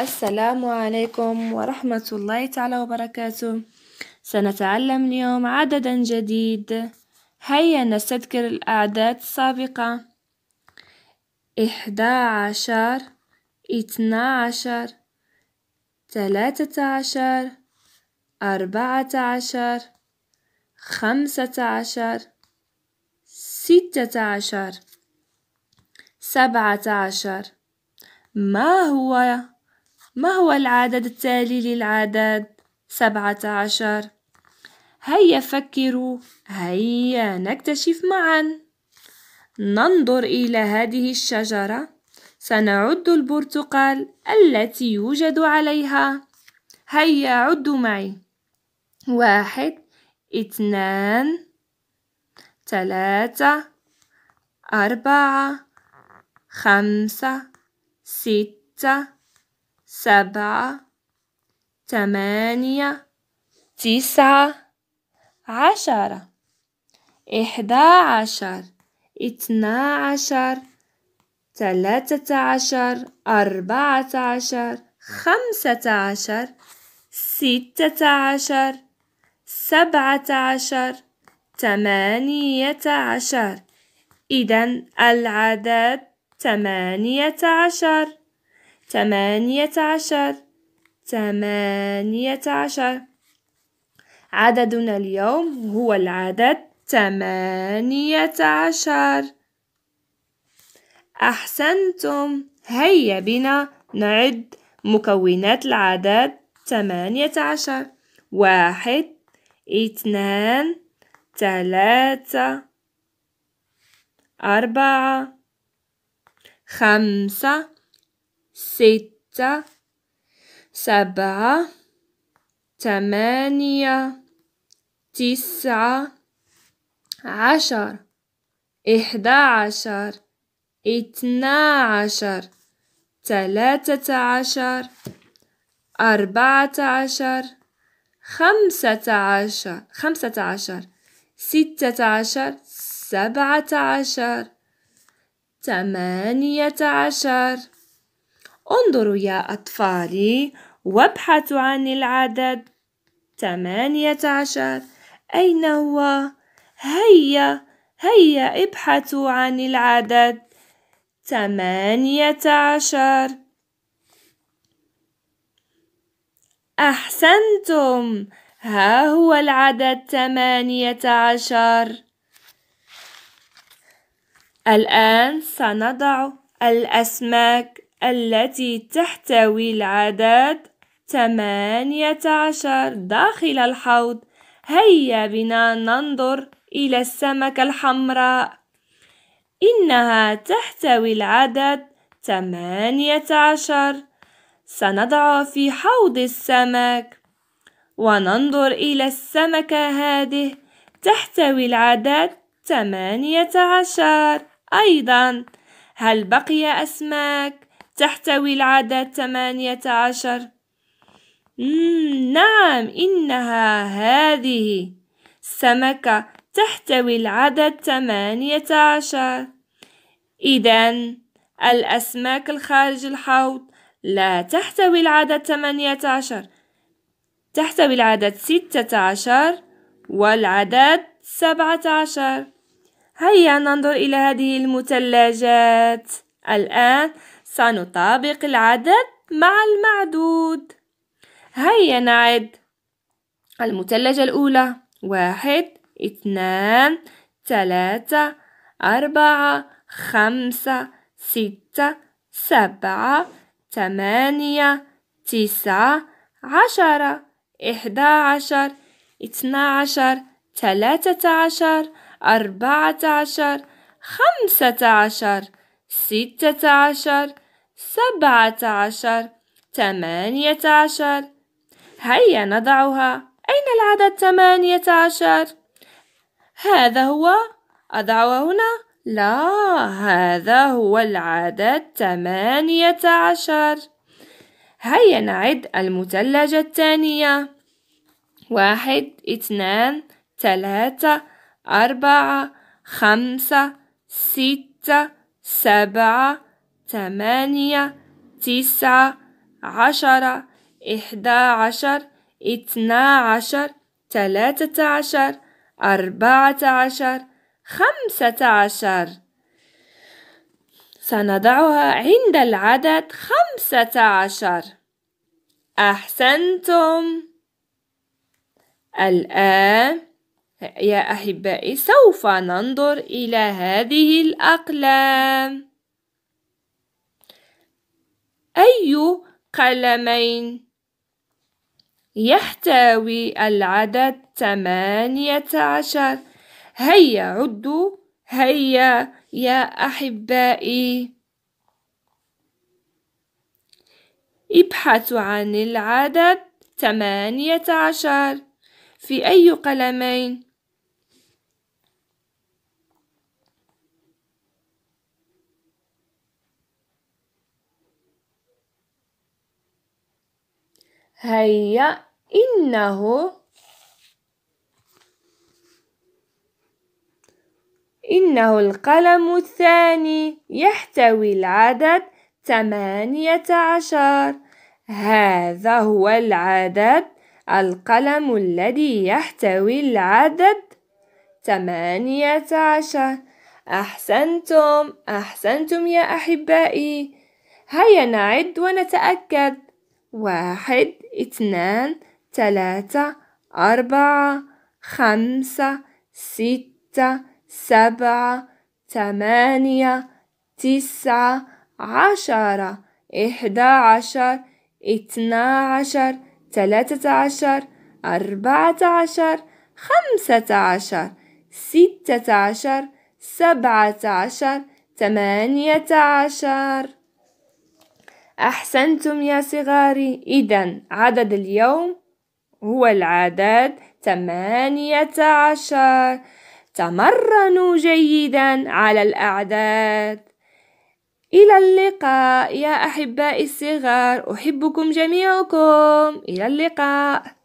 السلام عليكم ورحمة الله تعالى وبركاته سنتعلم اليوم عددا جديد هيا نستذكر الأعداد السابقة إحدى عشر اثنا عشر ثلاثة عشر أربعة عشر خمسة عشر ستة عشر سبعة عشر ما هو ما هو العدد التالي للعدد سبعة عشر هيا فكروا هيا نكتشف معا ننظر إلى هذه الشجرة سنعد البرتقال التي يوجد عليها هيا عدوا معي واحد اثنان ثلاثة أربعة خمسة ستة سبعة ثمانية تسعة عشرة إحدى عشر اثنا عشر ثلاثة عشر أربعة عشر خمسة عشر ستة عشر سبعة عشر ثمانية عشر إذا العدد ثمانية عشر ثمانية عشر ثمانية عشر عددنا اليوم هو العدد ثمانية عشر أحسنتم هيا بنا نعد مكونات العدد ثمانية عشر واحد اثنان ثلاثة أربعة خمسة ستة سبعة ثمانية تسعة عشر إحدى عشر اثنا عشر ثلاثة عشر أربعة عشر خمسة عشر خمسة عشر ستة عشر سبعة عشر ثمانية عشر انظروا يا أطفالي وابحثوا عن العدد ثمانية عشر أين هو؟ هيا هيا ابحثوا عن العدد ثمانية عشر أحسنتم ها هو العدد ثمانية عشر الآن سنضع الأسماك التي تحتوي العدد ثمانية عشر داخل الحوض هيا بنا ننظر إلى السمكة الحمراء إنها تحتوي العدد ثمانية عشر سنضع في حوض السمك وننظر إلى السمكة هذه تحتوي العدد ثمانية عشر أيضا هل بقي أسماك؟ تحتوي العدد ثمانية عشر نعم إنها هذه السمكة تحتوي العدد ثمانية عشر إذا الأسماك الخارج الحوض لا تحتوي العدد ثمانية عشر تحتوي العدد ستة عشر والعدد سبعة عشر هيا ننظر إلى هذه المثلجات الآن سنطابق العدد مع المعدود هيا نعد المثلجة الأولى واحد اثنان ثلاثة أربعة خمسة ستة سبعة ثمانية تسعة عشرة إحدى عشر اثنى عشر ثلاثة عشر أربعة عشر خمسة عشر ستة عشر سبعة عشر ثمانية عشر هيا نضعها أين العدد ثمانية عشر؟ هذا هو أضعه هنا لا هذا هو العدد ثمانية عشر هيا نعد المثلجة الثانية واحد اثنان ثلاثة أربعة خمسة ستة سبعة ثمانية تسعة عشرة إحدى عشر اثنا عشر ثلاثة عشر أربعة عشر خمسة عشر سنضعها عند العدد خمسة عشر أحسنتم الآن يا أحبائي سوف ننظر إلى هذه الأقلام أي قلمين يحتوي العدد ثمانية عشر هيا عدوا هيا يا أحبائي ابحثوا عن العدد ثمانية عشر في أي قلمين هيا إنه إنه القلم الثاني يحتوي العدد ثمانية عشر هذا هو العدد القلم الذي يحتوي العدد ثمانية عشر أحسنتم أحسنتم يا أحبائي هيا نعد ونتأكد واحد اثنان ثلاثة أربعة خمسة ستة سبعة ثمانية تسعة عشرة إحدى عشر اثنا عشر ثلاثة عشر أربعة عشر خمسة عشر ستة عشر سبعة عشر ثمانية عشر أحسنتم يا صغاري إذا عدد اليوم هو العدد ثمانية عشر تمرنوا جيدا على الأعداد إلى اللقاء يا أحبائي الصغار أحبكم جميعكم إلى اللقاء